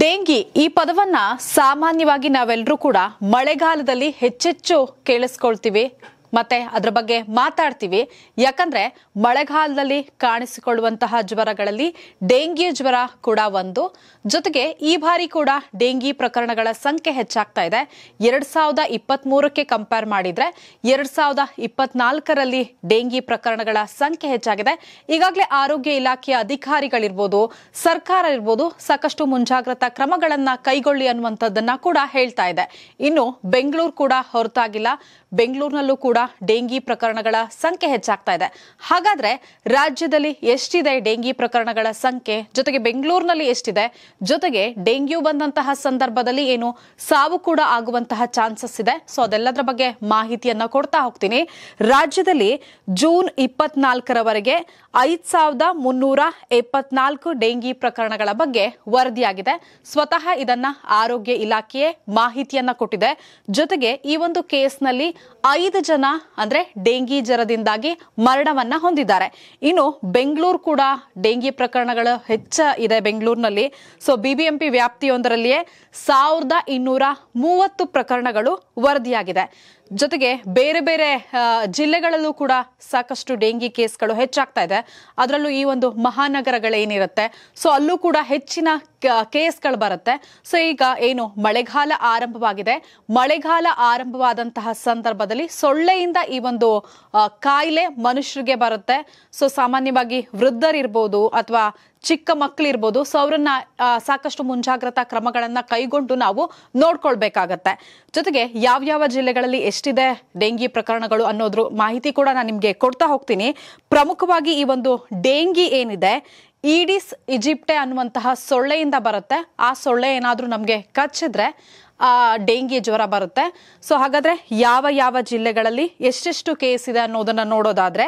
dengue ಈ ಪದವನ್ನ ಸಾಮಾನ್ಯವಾಗಿ ನಾವೆಲ್ಲರೂ ಕೂಡ ಮಳೆಗಾಲದಲ್ಲಿ ಹೆಚ್ಚೆಚ್ಚು ಕೇಳಿಸ್ಕೊಳ್ತೀವಿ ಮತ್ತೆ ಅದರ ಬಗ್ಗೆ ಮಾತಾಡ್ತೀವಿ ಯಾಕಂದ್ರೆ ಮಳೆಗಾಲದಲ್ಲಿ ಕಾಣಿಸಿಕೊಳ್ಳುವಂತಹ ಜ್ವರಗಳಲ್ಲಿ ಡೆಂಗಿ ಜ್ವರ ಕೂಡ ಒಂದು ಜೊತೆಗೆ ಈ ಬಾರಿ ಕೂಡ ಡೆಂಗಿ ಪ್ರಕರಣಗಳ ಸಂಖ್ಯೆ ಹೆಚ್ಚಾಗ್ತಾ ಇದೆ ಎರಡ್ ಸಾವಿರದ ಇಪ್ಪತ್ತ್ ಮೂರಕ್ಕೆ ಕಂಪೇರ್ ಮಾಡಿದ್ರೆ ಎರಡ್ ಸಾವಿರದ ಇಪ್ಪತ್ನಾಲ್ಕರಲ್ಲಿ ಡೆಂಗಿ ಪ್ರಕರಣಗಳ ಸಂಖ್ಯೆ ಹೆಚ್ಚಾಗಿದೆ ಈಗಾಗಲೇ ಆರೋಗ್ಯ ಇಲಾಖೆಯ ಅಧಿಕಾರಿಗಳಿರ್ಬೋದು ಸರ್ಕಾರ ಇರ್ಬೋದು ಸಾಕಷ್ಟು ಮುಂಜಾಗ್ರತಾ ಕ್ರಮಗಳನ್ನ ಕೈಗೊಳ್ಳಿ ಅನ್ನುವಂಥದ್ದನ್ನ ಕೂಡ ಹೇಳ್ತಾ ಇದೆ ಇನ್ನು ಬೆಂಗಳೂರು ಕೂಡ ಹೊರತಾಗಿಲ್ಲ ಬೆಂಗಳೂರಿನಲ್ಲೂ ಕೂಡ ಕೂಡ ಡೆಂಗಿ ಪ್ರಕರಣಗಳ ಸಂಖ್ಯೆ ಹೆಚ್ಚಾಗ್ತಾ ಇದೆ ಹಾಗಾದ್ರೆ ರಾಜ್ಯದಲ್ಲಿ ಎಷ್ಟಿದೆ ಡೆಂಗಿ ಪ್ರಕರಣಗಳ ಸಂಖ್ಯೆ ಜೊತೆಗೆ ಬೆಂಗಳೂರಿನಲ್ಲಿ ಎಷ್ಟಿದೆ ಜೊತೆಗೆ ಡೆಂಗ್ಯೂ ಬಂದಂತಹ ಸಂದರ್ಭದಲ್ಲಿ ಏನು ಸಾವು ಕೂಡ ಆಗುವಂತಹ ಚಾನ್ಸಸ್ ಇದೆ ಸೊ ಅದೆಲ್ಲದರ ಬಗ್ಗೆ ಮಾಹಿತಿಯನ್ನ ಕೊಡ್ತಾ ಹೋಗ್ತೀನಿ ರಾಜ್ಯದಲ್ಲಿ ಜೂನ್ ಇಪ್ಪತ್ನಾಲ್ಕರವರೆಗೆ ಐದ್ ಸಾವಿರದ ಮುನ್ನೂರ ಎಪ್ಪತ್ನಾಲ್ಕು ಡೆಂಗಿ ಪ್ರಕರಣಗಳ ಬಗ್ಗೆ ವರದಿಯಾಗಿದೆ ಸ್ವತಃ ಇದನ್ನ ಆರೋಗ್ಯ ಇಲಾಖೆಯೇ ಮಾಹಿತಿಯನ್ನ ಕೊಟ್ಟಿದೆ ಜೊತೆಗೆ ಈ ಒಂದು ಕೇಸ್ನಲ್ಲಿ ಐದು ಜನ ಅಂದ್ರೆ ಡೆಂಗಿ ಜ್ವರದಿಂದಾಗಿ ಮರಣವನ್ನ ಹೊಂದಿದ್ದಾರೆ ಇನ್ನು ಬೆಂಗಳೂರು ಕೂಡ ಡೆಂಗಿ ಪ್ರಕರಣಗಳು ಹೆಚ್ಚ ಇದೆ ಬೆಂಗಳೂರಿನಲ್ಲಿ ಸೊ ಬಿಬಿಎಂಪಿ ವ್ಯಾಪ್ತಿಯೊಂದರಲ್ಲಿಯೇ ಸಾವಿರದ ಇನ್ನೂರ ಮೂವತ್ತು ಪ್ರಕರಣಗಳು ವರದಿಯಾಗಿದೆ ಜೊತೆಗೆ ಬೇರೆ ಬೇರೆ ಜಿಲ್ಲೆಗಳಲ್ಲೂ ಕೂಡ ಸಾಕಷ್ಟು ಡೆಂಗಿ ಕೇಸ್ಗಳು ಹೆಚ್ಚಾಗ್ತಾ ಇದೆ ಅದರಲ್ಲೂ ಈ ಒಂದು ಮಹಾನಗರಗಳೇನಿರುತ್ತೆ ಸೊ ಅಲ್ಲೂ ಕೂಡ ಹೆಚ್ಚಿನ ಕೇಸ್ಗಳು ಬರುತ್ತೆ ಸೊ ಈಗ ಏನು ಮಳೆಗಾಲ ಆರಂಭವಾಗಿದೆ ಮಳೆಗಾಲ ಆರಂಭವಾದಂತಹ ಸಂದರ್ಭದಲ್ಲಿ ಸೊಳ್ಳೆಯಿಂದ ಈ ಒಂದು ಕಾಯಿಲೆ ಮನುಷ್ಯರಿಗೆ ಬರುತ್ತೆ ಸೊ ಸಾಮಾನ್ಯವಾಗಿ ವೃದ್ಧರಿರ್ಬೋದು ಅಥವಾ ಚಿಕ್ಕ ಸೊ ಅವರನ್ನ ಸಾಕಷ್ಟು ಮುಂಜಾಗ್ರತಾ ಕ್ರಮಗಳನ್ನು ಕೈಗೊಂಡು ನಾವು ನೋಡ್ಕೊಳ್ಬೇಕಾಗತ್ತೆ ಜೊತೆಗೆ ಯಾವ ಯಾವ ಜಿಲ್ಲೆಗಳಲ್ಲಿ ಎಷ್ಟಿದೆ ಡೆಂಗಿ ಪ್ರಕರಣಗಳು ಅನ್ನೋದ್ರ ಮಾಹಿತಿ ಕೂಡ ನಾನು ನಿಮಗೆ ಕೊಡ್ತಾ ಹೋಗ್ತೀನಿ ಪ್ರಮುಖವಾಗಿ ಈ ಒಂದು ಡೆಂಗಿ ಏನಿದೆ ಈಡಿಸ್ ಈಜಿಪ್ಟೆ ಅನ್ನುವಂತಹ ಸೊಳ್ಳೆಯಿಂದ ಬರುತ್ತೆ ಆ ಸೊಳ್ಳೆ ಏನಾದರೂ ನಮಗೆ ಕಚ್ಚಿದ್ರೆ ಆ ಡೆಂಗಿ ಜ್ವರ ಬರುತ್ತೆ ಸೊ ಹಾಗಾದ್ರೆ ಯಾವ ಯಾವ ಜಿಲ್ಲೆಗಳಲ್ಲಿ ಎಷ್ಟೆಷ್ಟು ಕೇಸ್ ಇದೆ ಅನ್ನೋದನ್ನ ನೋಡೋದಾದ್ರೆ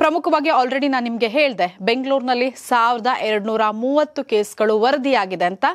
ಪ್ರಮುಖವಾಗಿ ಆಲ್ರೆಡಿ ನಾನು ನಿಮಗೆ ಹೇಳಿದೆ ಬೆಂಗಳೂರಿನಲ್ಲಿ ಸಾವಿರದ ಎರಡುನೂರ ಮೂವತ್ತು ಕೇಸ್ಗಳು ವರದಿಯಾಗಿದೆ ಅಂತ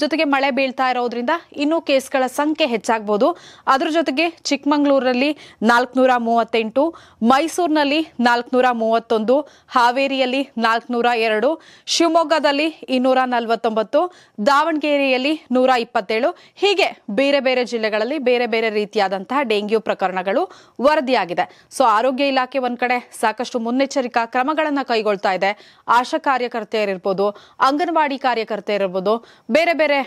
ಜೊತೆಗೆ ಮಳೆ ಬೀಳ್ತಾ ಇರೋದ್ರಿಂದ ಇನ್ನೂ ಕೇಸ್ಗಳ ಸಂಖ್ಯೆ ಹೆಚ್ಚಾಗ್ಬೋದು ಅದರ ಜೊತೆಗೆ ಚಿಕ್ಕಮಗಳೂರಿನಲ್ಲಿ ನಾಲ್ಕುನೂರ ಮೂವತ್ತೆಂಟು ಮೈಸೂರಿನಲ್ಲಿ ನಾಲ್ಕುನೂರ ಮೂವತ್ತೊಂದು ಹಾವೇರಿಯಲ್ಲಿ ನಾಲ್ಕುನೂರ ಎರಡು ಶಿವಮೊಗ್ಗದಲ್ಲಿ ಇನ್ನೂರ ನಲವತ್ತೊಂಬತ್ತು ದಾವಣಗೆರೆಯಲ್ಲಿ ನೂರ ಇಪ್ಪತ್ತೇಳು ಹೀಗೆ ಬೇರೆ ಬೇರೆ ಜಿಲ್ಲೆಗಳಲ್ಲಿ ಬೇರೆ ಬೇರೆ ರೀತಿಯಾದಂತಹ ಡೆಂಗ್ಯೂ ಪ್ರಕರಣಗಳು ವರದಿಯಾಗಿದೆ ಸೊ ಆರೋಗ್ಯ ಇಲಾಖೆ ಒಂದ್ ಕಡೆ ಸಾಕಷ್ಟು ಮುನ್ನೆಚ್ಚರಿಕಾ ಕ್ರಮಗಳನ್ನು ಕೈಗೊಳ್ತಾ ಇದೆ ಆಶಾ ಕಾರ್ಯಕರ್ತೆಯರಿರ್ಬೋದು ಅಂಗನವಾಡಿ ಕಾರ್ಯಕರ್ತೆಯರಿರ್ಬೋದು ಬೇರೆ ಬೇರೆ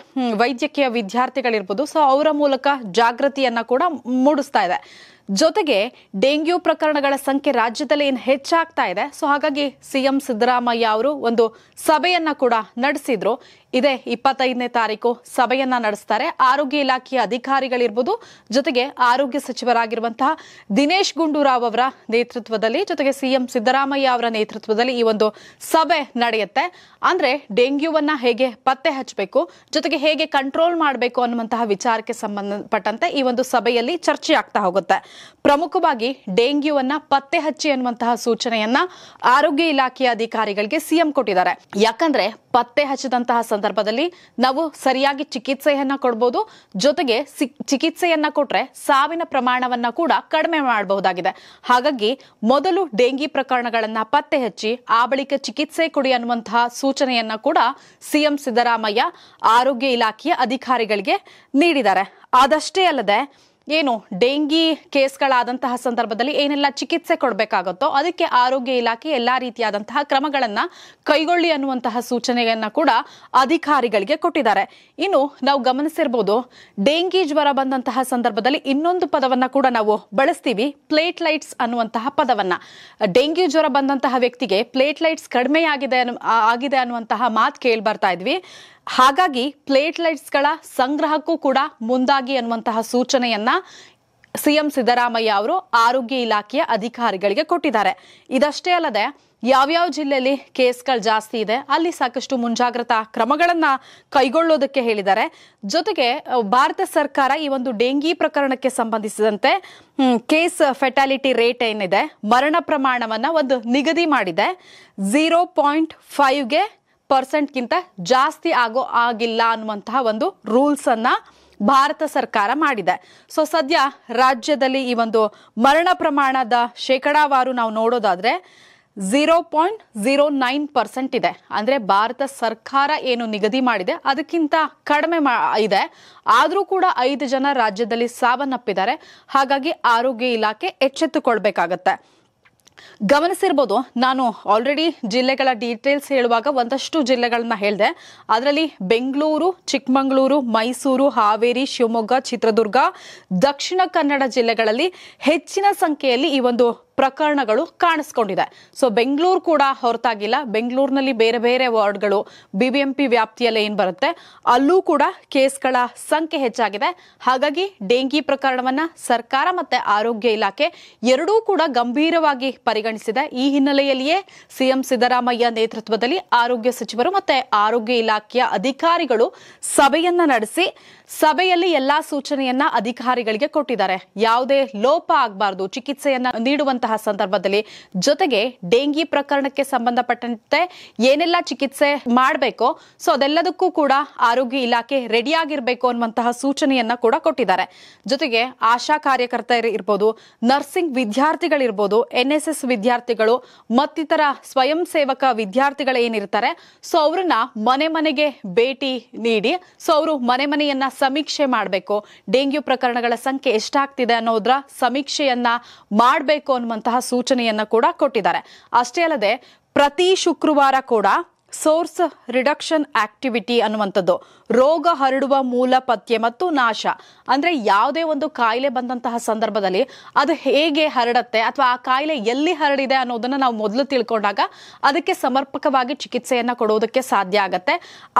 ವೈದ್ಯಕೀಯ ವಿದ್ಯಾರ್ಥಿಗಳಿರ್ಬೋದು ಸೊ ಅವರ ಮೂಲಕ ಜಾಗೃತಿಯನ್ನ ಕೂಡ ಮೂಡಿಸ್ತಾ ಇದೆ ಜೊತೆಗೆ ಡೆಂಗ್ಯೂ ಪ್ರಕರಣಗಳ ಸಂಖ್ಯೆ ರಾಜ್ಯದಲ್ಲಿ ಏನು ಹೆಚ್ಚಾಗ್ತಾ ಇದೆ ಸೊ ಹಾಗಾಗಿ ಸಿಎಂ ಸಿದ್ದರಾಮಯ್ಯ ಅವರು ಒಂದು ಸಭೆಯನ್ನ ಕೂಡ ನಡೆಸಿದ್ರು ಇದೇ ಇಪ್ಪತ್ತೈದನೇ ತಾರೀಕು ಸಭೆಯನ್ನ ನಡೆಸ್ತಾರೆ ಆರೋಗ್ಯ ಇಲಾಖೆಯ ಅಧಿಕಾರಿಗಳಿರ್ಬೋದು ಜೊತೆಗೆ ಆರೋಗ್ಯ ಸಚಿವರಾಗಿರುವಂತಹ ದಿನೇಶ್ ಗುಂಡೂರಾವ್ ಅವರ ನೇತೃತ್ವದಲ್ಲಿ ಜೊತೆಗೆ ಸಿಎಂ ಸಿದ್ದರಾಮಯ್ಯ ಅವರ ನೇತೃತ್ವದಲ್ಲಿ ಈ ಒಂದು ಸಭೆ ನಡೆಯುತ್ತೆ ಅಂದ್ರೆ ಡೆಂಗ್ಯೂವನ್ನ ಹೇಗೆ ಪತ್ತೆ ಹಚ್ಚಬೇಕು ಜೊತೆಗೆ ಹೇಗೆ ಕಂಟ್ರೋಲ್ ಮಾಡಬೇಕು ಅನ್ನುವಂತಹ ವಿಚಾರಕ್ಕೆ ಸಂಬಂಧಪಟ್ಟಂತೆ ಈ ಒಂದು ಸಭೆಯಲ್ಲಿ ಚರ್ಚೆ ಆಗ್ತಾ ಹೋಗುತ್ತೆ ಪ್ರಮುಖವಾಗಿ ಡೆಂಗ್ಯೂವನ್ನ ಪತ್ತೆ ಹಚ್ಚಿ ಎನ್ನುವಂತಹ ಸೂಚನೆಯನ್ನ ಆರೋಗ್ಯ ಇಲಾಖೆಯ ಅಧಿಕಾರಿಗಳಿಗೆ ಸಿಎಂ ಕೊಟ್ಟಿದ್ದಾರೆ ಯಾಕಂದ್ರೆ ಪತ್ತೆ ಹಚ್ಚಿದಂತಹ ಸಂದರ್ಭದಲ್ಲಿ ನಾವು ಸರಿಯಾಗಿ ಚಿಕಿತ್ಸೆಯನ್ನ ಕೊಡಬಹುದು ಜೊತೆಗೆ ಚಿಕಿತ್ಸೆಯನ್ನ ಕೊಟ್ರೆ ಸಾವಿನ ಪ್ರಮಾಣವನ್ನ ಕೂಡ ಕಡಿಮೆ ಮಾಡಬಹುದಾಗಿದೆ ಹಾಗಾಗಿ ಮೊದಲು ಡೆಂಗಿ ಪ್ರಕರಣಗಳನ್ನ ಪತ್ತೆ ಹಚ್ಚಿ ಆ ಬಳಿಕ ಚಿಕಿತ್ಸೆ ಕೊಡಿ ಅನ್ನುವಂತಹ ಸೂಚನೆಯನ್ನ ಕೂಡ ಸಿಎಂ ಸಿದ್ದರಾಮಯ್ಯ ಆರೋಗ್ಯ ಇಲಾಖೆಯ ಅಧಿಕಾರಿಗಳಿಗೆ ನೀಡಿದ್ದಾರೆ ಅದಷ್ಟೇ ಅಲ್ಲದೆ ಏನು ಡೆಂಗಿ ಕೇಸ್ಗಳಾದಂತಹ ಸಂದರ್ಭದಲ್ಲಿ ಏನೆಲ್ಲ ಚಿಕಿತ್ಸೆ ಕೊಡಬೇಕಾಗುತ್ತೋ ಅದಕ್ಕೆ ಆರೋಗ್ಯ ಇಲಾಖೆ ಎಲ್ಲ ರೀತಿಯಾದಂತಹ ಕ್ರಮಗಳನ್ನು ಕೈಗೊಳ್ಳಿ ಅನ್ನುವಂತಹ ಸೂಚನೆಯನ್ನ ಕೂಡ ಅಧಿಕಾರಿಗಳಿಗೆ ಕೊಟ್ಟಿದ್ದಾರೆ ಇನ್ನು ನಾವು ಗಮನಿಸಿರ್ಬೋದು ಡೆಂಗಿ ಜ್ವರ ಬಂದಂತಹ ಸಂದರ್ಭದಲ್ಲಿ ಇನ್ನೊಂದು ಪದವನ್ನ ಕೂಡ ನಾವು ಬಳಸ್ತೀವಿ ಪ್ಲೇಟ್ ಲೈಟ್ಸ್ ಅನ್ನುವಂತಹ ಪದವನ್ನ ಡೆಂಗ್ಯೂ ಜ್ವರ ಬಂದಂತಹ ವ್ಯಕ್ತಿಗೆ ಪ್ಲೇಟ್ ಪ್ಲೇಟ್ಲೈಟ್ಸ್ ಕಡಿಮೆ ಆಗಿದೆ ಅನ್ನುವಂತಹ ಮಾತು ಕೇಳಿ ಬರ್ತಾ ಇದ್ವಿ ಹಾಗಾಗಿ ಪ್ಲೇಟ್ಲೈಟ್ಸ್ಗಳ ಸಂಗ್ರಹಕ್ಕೂ ಕೂಡ ಮುಂದಾಗಿ ಅನ್ನುವಂತಹ ಸೂಚನೆಯನ್ನ ಸಿಎಂ ಸಿದ್ದರಾಮಯ್ಯ ಅವರು ಆರೋಗ್ಯ ಇಲಾಖೆಯ ಅಧಿಕಾರಿಗಳಿಗೆ ಕೊಟ್ಟಿದ್ದಾರೆ ಇದಷ್ಟೇ ಅಲ್ಲದೆ ಯಾವ್ಯಾವ ಜಿಲ್ಲೆಯಲ್ಲಿ ಕೇಸ್ಗಳು ಜಾಸ್ತಿ ಇದೆ ಅಲ್ಲಿ ಸಾಕಷ್ಟು ಮುಂಜಾಗ್ರತಾ ಕ್ರಮಗಳನ್ನು ಕೈಗೊಳ್ಳೋದಕ್ಕೆ ಹೇಳಿದ್ದಾರೆ ಜೊತೆಗೆ ಭಾರತ ಸರ್ಕಾರ ಈ ಒಂದು ಡೆಂಗಿ ಪ್ರಕರಣಕ್ಕೆ ಸಂಬಂಧಿಸಿದಂತೆ ಕೇಸ್ ಫೆಟಾಲಿಟಿ ರೇಟ್ ಏನಿದೆ ಮರಣ ಪ್ರಮಾಣವನ್ನ ಒಂದು ನಿಗದಿ ಮಾಡಿದೆ ಜೀರೋ ಪಾಯಿಂಟ್ ಫೈವ್ಗೆ ಪರ್ಸೆಂಟ್ಗಿಂತ ಜಾಸ್ತಿ ಆಗೋ ಆಗಿಲ್ಲ ಅನ್ನುವಂತಹ ಒಂದು ರೂಲ್ಸನ್ನು ಭಾರತ ಸರ್ಕಾರ ಮಾಡಿದೆ ಸೊ ಸದ್ಯ ರಾಜ್ಯದಲ್ಲಿ ಈ ಒಂದು ಮರಣ ಪ್ರಮಾಣದ ಶೇಕಡಾವಾರು ನಾವು ನೋಡೋದಾದ್ರೆ zero point zero nine percent ಇದೆ ಅಂದರೆ ಭಾರತ ಸರ್ಕಾರ ಏನು ನಿಗದಿ ಮಾಡಿದೆ ಅದಕ್ಕಿಂತ ಕಡಿಮೆ ಇದೆ ಆದರೂ ಕೂಡ ಐದು ಜನ ರಾಜ್ಯದಲ್ಲಿ ಸಾವನ್ನಪ್ಪಿದ್ದಾರೆ ಹಾಗಾಗಿ ಆರೋಗ್ಯ ಇಲಾಖೆ ಎಚ್ಚೆತ್ತುಕೊಳ್ಬೇಕಾಗತ್ತೆ ಗಮನಿಸಿರ್ಬೋದು ನಾನು ಆಲ್ರೆಡಿ ಜಿಲ್ಲೆಗಳ ಡೀಟೇಲ್ಸ್ ಹೇಳುವಾಗ ಒಂದಷ್ಟು ಜಿಲ್ಲೆಗಳನ್ನ ಹೇಳಿದೆ ಅದರಲ್ಲಿ ಬೆಂಗಳೂರು ಚಿಕ್ಕಮಗಳೂರು ಮೈಸೂರು ಹಾವೇರಿ ಶಿವಮೊಗ್ಗ ಚಿತ್ರದುರ್ಗ ದಕ್ಷಿಣ ಕನ್ನಡ ಜಿಲ್ಲೆಗಳಲ್ಲಿ ಹೆಚ್ಚಿನ ಸಂಖ್ಯೆಯಲ್ಲಿ ಈ ಒಂದು ಪ್ರಕರಣಗಳು ಕಾಣಿಸ್ಕೊಂಡಿದೆ ಸೊ ಬೆಂಗಳೂರು ಕೂಡ ಹೊರತಾಗಿಲ್ಲ ಬೆಂಗಳೂರಿನಲ್ಲಿ ಬೇರೆ ಬೇರೆ ವಾರ್ಡ್ಗಳು ಬಿಬಿಎಂಪಿ ವ್ಯಾಪ್ತಿಯಲ್ಲಿ ಏನು ಬರುತ್ತೆ ಅಲ್ಲೂ ಕೂಡ ಕೇಸ್ಗಳ ಸಂಖ್ಯೆ ಹೆಚ್ಚಾಗಿದೆ ಹಾಗಾಗಿ ಡೆಂಗಿ ಪ್ರಕರಣವನ್ನ ಸರ್ಕಾರ ಮತ್ತೆ ಆರೋಗ್ಯ ಇಲಾಖೆ ಎರಡೂ ಕೂಡ ಗಂಭೀರವಾಗಿ ಪರಿಗಣಿಸಿದೆ ಈ ಹಿನ್ನೆಲೆಯಲ್ಲಿಯೇ ಸಿಎಂ ಸಿದ್ದರಾಮಯ್ಯ ನೇತೃತ್ವದಲ್ಲಿ ಆರೋಗ್ಯ ಸಚಿವರು ಮತ್ತೆ ಆರೋಗ್ಯ ಇಲಾಖೆಯ ಅಧಿಕಾರಿಗಳು ಸಭೆಯನ್ನ ನಡೆಸಿ ಸಭೆಯಲ್ಲಿ ಎಲ್ಲಾ ಸೂಚನೆಯನ್ನ ಅಧಿಕಾರಿಗಳಿಗೆ ಕೊಟ್ಟಿದ್ದಾರೆ ಯಾವುದೇ ಲೋಪ ಆಗಬಾರದು ಚಿಕಿತ್ಸೆಯನ್ನ ನೀಡುವಂತ ಇರುವಂತಹ ಸಂದರ್ಭದಲ್ಲಿ ಜೊತೆಗೆ ಡೆಂಗಿ ಪ್ರಕರಣಕ್ಕೆ ಸಂಬಂಧಪಟ್ಟಂತೆ ಏನೆಲ್ಲ ಚಿಕಿತ್ಸೆ ಮಾಡಬೇಕು ಸೊ ಅದೆಲ್ಲದಕ್ಕೂ ಕೂಡ ಆರೋಗ್ಯ ಇಲಾಖೆ ರೆಡಿಯಾಗಿರಬೇಕು ಅನ್ನುವಂತಹ ಸೂಚನೆಯನ್ನ ಕೂಡ ಕೊಟ್ಟಿದ್ದಾರೆ ಜೊತೆಗೆ ಆಶಾ ಕಾರ್ಯಕರ್ತ ಇರ್ಬೋದು ನರ್ಸಿಂಗ್ ವಿದ್ಯಾರ್ಥಿಗಳಿರ್ಬೋದು ಎನ್ ಎಸ್ ಎಸ್ ವಿದ್ಯಾರ್ಥಿಗಳು ಮತ್ತಿತರ ಸ್ವಯಂ ಸೇವಕ ವಿದ್ಯಾರ್ಥಿಗಳು ಏನಿರ್ತಾರೆ ಸೊ ಅವ್ರನ್ನ ಮನೆ ಮನೆಗೆ ಭೇಟಿ ನೀಡಿ ಸೊ ಅವರು ಮನೆ ಮನೆಯನ್ನ ಸಮೀಕ್ಷೆ ಮಾಡಬೇಕು ಡೆಂಗ್ಯೂ ಪ್ರಕರಣಗಳ ಸಂಖ್ಯೆ ಎಷ್ಟಾಗ್ತಿದೆ ಅನ್ನೋದ್ರ ಸಮೀಕ್ಷೆಯನ್ನ ಮಾಡಬೇಕು ಅನ್ನೋದು ಮಾಡುವಂತಹ ಸೂಚನೆಯನ್ನ ಕೂಡ ಕೊಟ್ಟಿದ್ದಾರೆ ಅಷ್ಟೇ ಅಲ್ಲದೆ ಪ್ರತಿ ಶುಕ್ರವಾರ ಕೂಡ ಸೋರ್ಸ್ ರಿಡಕ್ಷನ್ ಆಕ್ಟಿವಿಟಿ ಅನ್ನುವಂಥದ್ದು ರೋಗ ಹರಡುವ ಮೂಲ ಪತ್ತೆ ಮತ್ತು ನಾಶ ಅಂದ್ರೆ ಯಾವುದೇ ಒಂದು ಕಾಯಿಲೆ ಬಂದಂತಹ ಸಂದರ್ಭದಲ್ಲಿ ಅದು ಹೇಗೆ ಹರಡತ್ತೆ ಅಥವಾ ಆ ಕಾಯಿಲೆ ಎಲ್ಲಿ ಹರಡಿದೆ ಅನ್ನೋದನ್ನ ನಾವು ಮೊದಲು ತಿಳ್ಕೊಂಡಾಗ ಅದಕ್ಕೆ ಸಮರ್ಪಕವಾಗಿ ಚಿಕಿತ್ಸೆಯನ್ನ ಕೊಡುವುದಕ್ಕೆ ಸಾಧ್ಯ ಆಗತ್ತೆ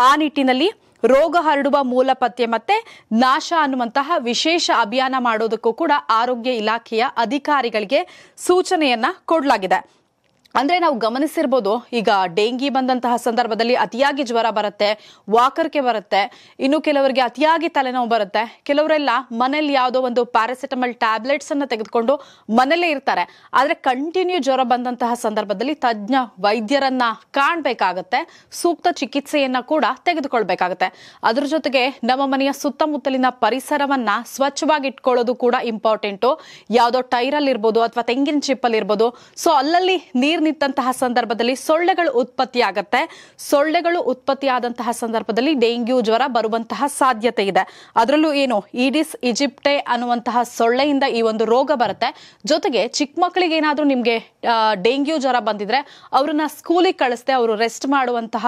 ಆ ನಿಟ್ಟಿನಲ್ಲಿ ರೋಗ ಹರಡುವ ಮೂಲ ಪತ್ತೆ ಮತ್ತೆ ನಾಶ ಅನ್ನುವಂತಹ ವಿಶೇಷ ಅಭಿಯಾನ ಮಾಡೋದಕ್ಕೂ ಕೂಡ ಆರೋಗ್ಯ ಇಲಾಖೆಯ ಅಧಿಕಾರಿಗಳಿಗೆ ಸೂಚನೆಯನ್ನ ಕೊಡಲಾಗಿದೆ ಅಂದ್ರೆ ನಾವು ಗಮನಿಸಿರ್ಬೋದು ಈಗ ಡೆಂಗಿ ಬಂದಂತಹ ಸಂದರ್ಭದಲ್ಲಿ ಅತಿಯಾಗಿ ಜ್ವರ ಬರುತ್ತೆ ವಾಕರ್ಕೆ ಬರುತ್ತೆ ಇನ್ನು ಕೆಲವರಿಗೆ ಅತಿಯಾಗಿ ತಲೆನೋವು ಬರುತ್ತೆ ಕೆಲವರೆಲ್ಲ ಮನೇಲಿ ಯಾವುದೋ ಒಂದು ಪ್ಯಾರಾಸಿಟಮಲ್ ಟ್ಯಾಬ್ಲೆಟ್ಸ್ ಅನ್ನ ತೆಗೆದುಕೊಂಡು ಮನೇಲೇ ಇರ್ತಾರೆ ಆದ್ರೆ ಕಂಟಿನ್ಯೂ ಜ್ವರ ಬಂದಂತಹ ಸಂದರ್ಭದಲ್ಲಿ ತಜ್ಞ ವೈದ್ಯರನ್ನ ಕಾಣಬೇಕಾಗತ್ತೆ ಸೂಕ್ತ ಚಿಕಿತ್ಸೆಯನ್ನ ಕೂಡ ತೆಗೆದುಕೊಳ್ಬೇಕಾಗತ್ತೆ ಅದ್ರ ಜೊತೆಗೆ ನಮ್ಮ ಮನೆಯ ಸುತ್ತಮುತ್ತಲಿನ ಪರಿಸರವನ್ನ ಸ್ವಚ್ಛವಾಗಿ ಇಟ್ಕೊಳ್ಳೋದು ಕೂಡ ಇಂಪಾರ್ಟೆಂಟು ಯಾವುದೋ ಟೈರಲ್ಲಿ ಇರ್ಬೋದು ಅಥವಾ ತೆಂಗಿನ ಚಿಪ್ಪಲ್ಲಿ ಇರ್ಬೋದು ಸೊ ಅಲ್ಲಲ್ಲಿ ನೀರು ನಿಂತಹ ಸಂದರ್ಭದಲ್ಲಿ ಸೊಳ್ಳೆಗಳು ಉತ್ಪತ್ತಿಯಾಗುತ್ತೆ ಸೊಳ್ಳೆಗಳು ಉತ್ಪತ್ತಿಯಾದಂತಹ ಸಂದರ್ಭದಲ್ಲಿ ಡೆಂಗ್ಯೂ ಜ್ವರ ಬರುವಂತಹ ಸಾಧ್ಯತೆ ಇದೆ ಅದರಲ್ಲೂ ಏನು ಈಡಿಸ್ ಈಜಿಪ್ಟೆ ಅನ್ನುವಂತಹ ಸೊಳ್ಳೆಯಿಂದ ಈ ಒಂದು ರೋಗ ಬರುತ್ತೆ ಜೊತೆಗೆ ಚಿಕ್ಕ ಮಕ್ಕಳಿಗೆ ಏನಾದರೂ ನಿಮಗೆ ಡೆಂಗ್ಯೂ ಜ್ವರ ಬಂದಿದ್ರೆ ಅವ್ರನ್ನ ಸ್ಕೂಲಿಗೆ ಕಳಿಸ್ತೇ ಅವರು ರೆಸ್ಟ್ ಮಾಡುವಂತಹ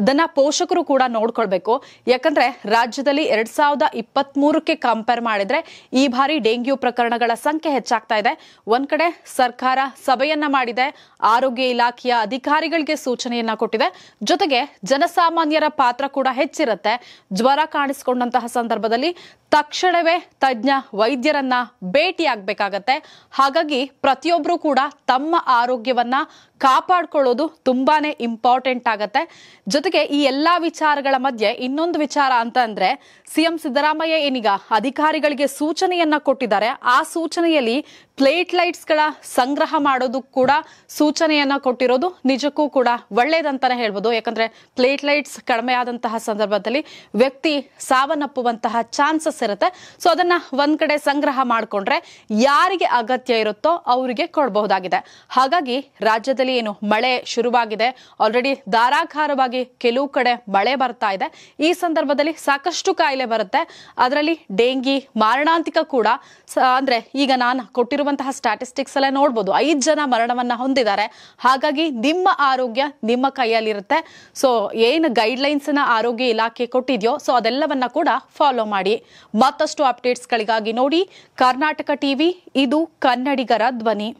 ಅದನ್ನ ಪೋಷಕರು ಕೂಡ ನೋಡ್ಕೊಳ್ಬೇಕು ಯಾಕಂದ್ರೆ ರಾಜ್ಯದಲ್ಲಿ ಎರಡ್ ಸಾವಿರದ ಇಪ್ಪತ್ತ್ ಮೂರಕ್ಕೆ ಕಂಪೇರ್ ಮಾಡಿದ್ರೆ ಈ ಬಾರಿ ಡೆಂಗ್ಯೂ ಪ್ರಕರಣಗಳ ಸಂಖ್ಯೆ ಹೆಚ್ಚಾಗ್ತಾ ಇದೆ ಒಂದ್ ಕಡೆ ಸರ್ಕಾರ ಸಭೆಯನ್ನ ಮಾಡಿದೆ ಆರೋಗ್ಯ ಇಲಾಖೆಯ ಅಧಿಕಾರಿಗಳಿಗೆ ಸೂಚನೆಯನ್ನ ಕೊಟ್ಟಿದೆ ಜೊತೆಗೆ ಜನಸಾಮಾನ್ಯರ ಪಾತ್ರ ಕೂಡ ಹೆಚ್ಚಿರುತ್ತೆ ಜ್ವರ ಕಾಣಿಸಿಕೊಂಡಂತಹ ಸಂದರ್ಭದಲ್ಲಿ ತಕ್ಷಣವೇ ತಜ್ಞ ವೈದ್ಯರನ್ನ ಭೇಟಿಯಾಗಬೇಕಾಗತ್ತೆ ಹಾಗಾಗಿ ಪ್ರತಿಯೊಬ್ಬರು ಕೂಡ ತಮ್ಮ ಆರೋಗ್ಯವನ್ನ ಕಾಪಾಡ್ಕೊಳ್ಳೋದು ತುಂಬಾನೇ ಇಂಪಾರ್ಟೆಂಟ್ ಆಗತ್ತೆ ಜೊತೆಗೆ ಈ ಎಲ್ಲ ವಿಚಾರಗಳ ಮಧ್ಯೆ ಇನ್ನೊಂದು ವಿಚಾರ ಅಂತ ಅಂದ್ರೆ ಸಿಎಂ ಸಿದ್ದರಾಮಯ್ಯ ಏನೀಗ ಅಧಿಕಾರಿಗಳಿಗೆ ಸೂಚನೆಯನ್ನ ಕೊಟ್ಟಿದ್ದಾರೆ ಆ ಸೂಚನೆಯಲ್ಲಿ ಪ್ಲೇಟ್ ಲೈಟ್ಸ್ ಗಳ ಸಂಗ್ರಹ ಮಾಡೋದು ಕೂಡ ಸೂಚನೆಯನ್ನ ಕೊಟ್ಟಿರೋದು ನಿಜಕ್ಕೂ ಕೂಡ ಒಳ್ಳೇದಂತಾನೆ ಹೇಳ್ಬೋದು ಯಾಕಂದ್ರೆ ಪ್ಲೇಟ್ ಲೈಟ್ಸ್ ಕಡಿಮೆ ಆದಂತಹ ಸಂದರ್ಭದಲ್ಲಿ ವ್ಯಕ್ತಿ ಸಾವನ್ನಪ್ಪುವಂತಹ ಚಾನ್ಸಸ್ ಇರುತ್ತೆ ಸೊ ಅದನ್ನ ಒಂದ್ ಕಡೆ ಸಂಗ್ರಹ ಮಾಡಿಕೊಂಡ್ರೆ ಯಾರಿಗೆ ಅಗತ್ಯ ಇರುತ್ತೋ ಅವರಿಗೆ ಕೊಡಬಹುದಾಗಿದೆ ಹಾಗಾಗಿ ರಾಜ್ಯದಲ್ಲಿ ಏನು ಮಳೆ ಶುರುವಾಗಿದೆ ಆಲ್ರೆಡಿ ಧಾರಾಕಾರವಾಗಿ ಕೆಲವು ಕಡೆ ಮಳೆ ಬರ್ತಾ ಇದೆ ಈ ಸಂದರ್ಭದಲ್ಲಿ ಸಾಕಷ್ಟು ಕಾಯಿಲೆ ಬರುತ್ತೆ ಅದರಲ್ಲಿ ಡೆಂಗಿ ಮಾರಣಾಂತಿಕ ಕೂಡ ಅಂದ್ರೆ ಈಗ ನಾನು ಕೊಟ್ಟಿರುವಂತಹ ಸ್ಟಾಟಿಸ್ಟಿಕ್ಸ್ ಎಲ್ಲ ನೋಡ್ಬೋದು ಐದು ಜನ ಮರಣವನ್ನ ಹೊಂದಿದ್ದಾರೆ ಹಾಗಾಗಿ ನಿಮ್ಮ ಆರೋಗ್ಯ ನಿಮ್ಮ ಇರುತ್ತೆ ಸೊ ಏನು ಗೈಡ್ಲೈನ್ಸ್ ನ ಆರೋಗ್ಯ ಇಲಾಖೆ ಕೊಟ್ಟಿದೆಯೋ ಸೊ ಅದೆಲ್ಲವನ್ನ ಕೂಡ ಫಾಲೋ ಮಾಡಿ ಮತ್ತಷ್ಟು ಅಪ್ಡೇಟ್ಸ್ಗಳಿಗಾಗಿ ನೋಡಿ ಕರ್ನಾಟಕ ಟಿವಿ ಇದು ಕನ್ನಡಿಗರ ಧ್ವನಿ